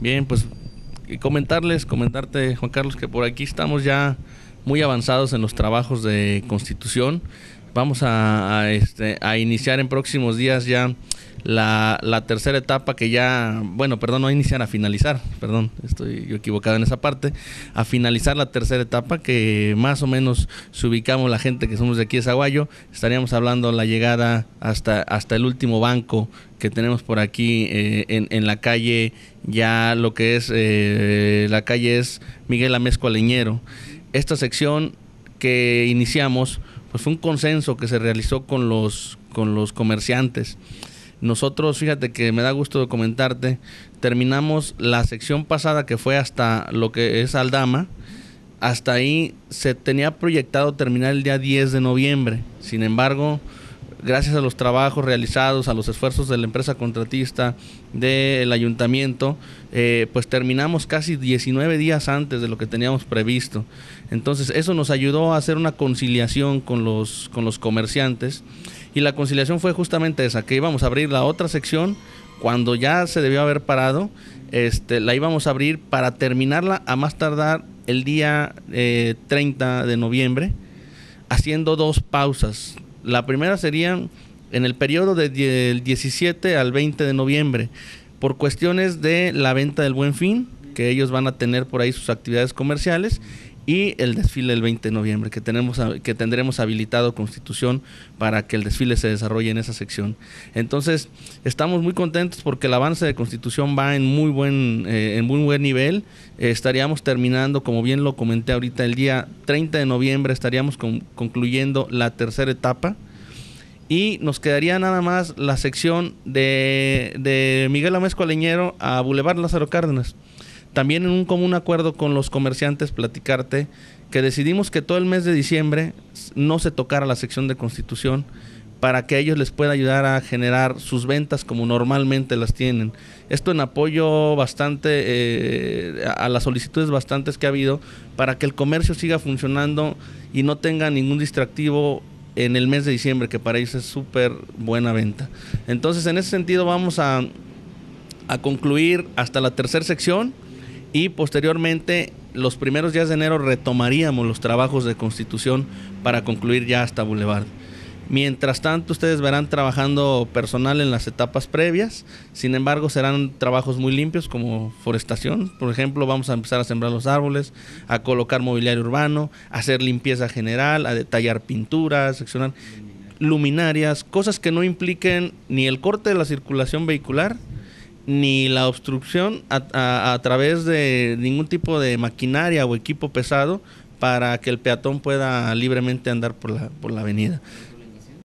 Bien, pues comentarles, comentarte Juan Carlos, que por aquí estamos ya muy avanzados en los trabajos de constitución. Vamos a, este, a iniciar en próximos días ya la, tercera etapa que ya, bueno, perdón, no a iniciar, a finalizar, perdón, estoy yo equivocado en esa parte, a finalizar la tercera etapa que más o menos se ubicamos la gente que somos de aquí de Zaguayo, estaríamos hablando la llegada hasta, hasta el último banco que tenemos por aquí eh, en, la calle, ya lo que es, eh, la calle es Miguel Amezco Aleñero. Esta sección que iniciamos pues fue un consenso que se realizó con los, con los comerciantes. Nosotros, fíjate que me da gusto de comentarte, terminamos la sección pasada que fue hasta lo que es Aldama. Hasta ahí se tenía proyectado terminar el día 10 de noviembre. Sin embargo, gracias a los trabajos realizados, a los esfuerzos de la empresa contratista, del ayuntamiento, eh, pues terminamos casi 19 días antes de lo que teníamos previsto. Entonces eso nos ayudó a hacer una conciliación con los, con los comerciantes y la conciliación fue justamente esa, que íbamos a abrir la otra sección cuando ya se debió haber parado, este, la íbamos a abrir para terminarla a más tardar el día 30 eh, de noviembre, haciendo dos pausas la primera sería en el periodo del 17 al 20 de noviembre, por cuestiones de la venta del buen fin, que ellos van a tener por ahí sus actividades comerciales y el desfile el 20 de noviembre que, tenemos, que tendremos habilitado Constitución para que el desfile se desarrolle en esa sección. Entonces, estamos muy contentos porque el avance de Constitución va en muy buen, eh, en muy buen nivel. Eh, estaríamos terminando, como bien lo comenté ahorita, el día 30 de noviembre estaríamos concluyendo la tercera etapa. Y nos quedaría nada más la sección de, Miguel Amesco Aleñero a Boulevard Lázaro Cárdenas. También en un común acuerdo con los comerciantes platicarte que decidimos que todo el mes de diciembre no se tocara la sección de constitución para que ellos les pueda ayudar a generar sus ventas como normalmente las tienen. Esto en apoyo bastante eh, a las solicitudes bastantes que ha habido para que el comercio siga funcionando y no tenga ningún distractivo en el mes de diciembre, que para ellos es súper buena venta. Entonces, en ese sentido, vamos a, a concluir hasta la tercera sección y posteriormente los primeros días de enero retomaríamos los trabajos de constitución para concluir ya hasta Boulevard. Mientras tanto, ustedes verán trabajando personal en las etapas previas. Sin embargo, serán trabajos muy limpios como forestación. Por ejemplo, vamos a empezar a sembrar los árboles, a colocar mobiliario urbano, a hacer limpieza general, a detallar pinturas, seccionar luminarias, cosas que no impliquen ni el corte de la circulación vehicular, ni la obstrucción a, través de ningún tipo de maquinaria o equipo pesado para que el peatón pueda libremente andar por la, por la avenida.